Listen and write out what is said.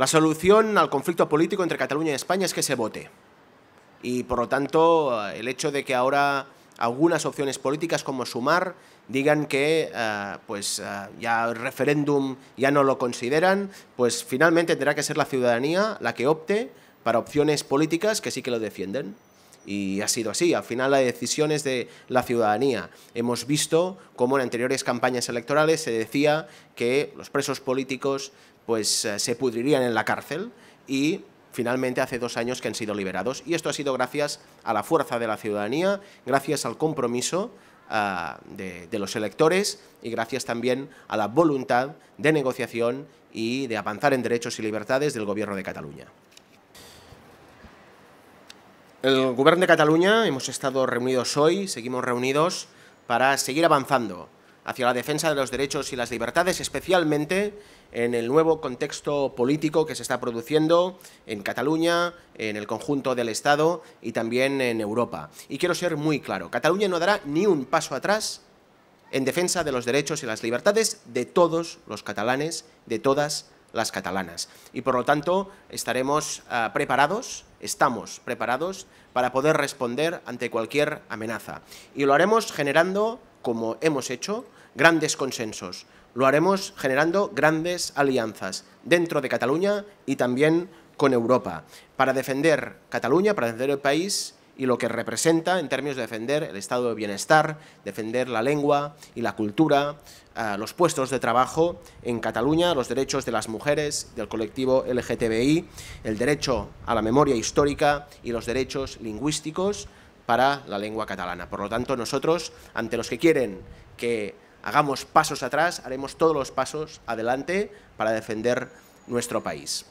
La solución al conflicto político entre Cataluña y España es que se vote. Y por lo tanto, el hecho de que ahora algunas opciones políticas como Sumar digan que eh, pues, eh, ya el referéndum ya no lo consideran, pues finalmente tendrá que ser la ciudadanía la que opte para opciones políticas que sí que lo defienden. Y ha sido así. Al final la decisión es de la ciudadanía. Hemos visto cómo en anteriores campañas electorales se decía que los presos políticos pues, eh, se pudrirían en la cárcel y finalmente hace dos años que han sido liberados. Y esto ha sido gracias a la fuerza de la ciudadanía, gracias al compromiso ah, de, los electores y gracias también a la voluntad de negociación y de avanzar en derechos y libertades del Gobierno de Cataluña. El Gobierno de Cataluña hemos estado reunidos hoy, seguimos reunidos para seguir avanzando hacia la defensa de los derechos y las libertades, especialmente en el nuevo contexto político que se está produciendo en Cataluña, en el conjunto del Estado y también en Europa. Y quiero ser muy claro, Cataluña no dará ni un paso atrás en defensa de los derechos y las libertades de todos los catalanes, de todas las las catalanas. Y por lo tanto estaremos eh, preparados, estamos preparados para poder responder ante cualquier amenaza. Y lo haremos generando, como hemos hecho, grandes consensos. Lo haremos generando grandes alianzas dentro de Cataluña y también con Europa, para defender Cataluña, para defender el país y lo que representa en términos de defender el estado de bienestar, defender la lengua y la cultura, eh, los puestos de trabajo en Cataluña, los derechos de las mujeres, del colectivo LGTBI, el derecho a la memoria histórica y los derechos lingüísticos para la lengua catalana. Por lo tanto, nosotros, ante los que quieren que hagamos pasos atrás, haremos todos los pasos adelante para defender nuestro país.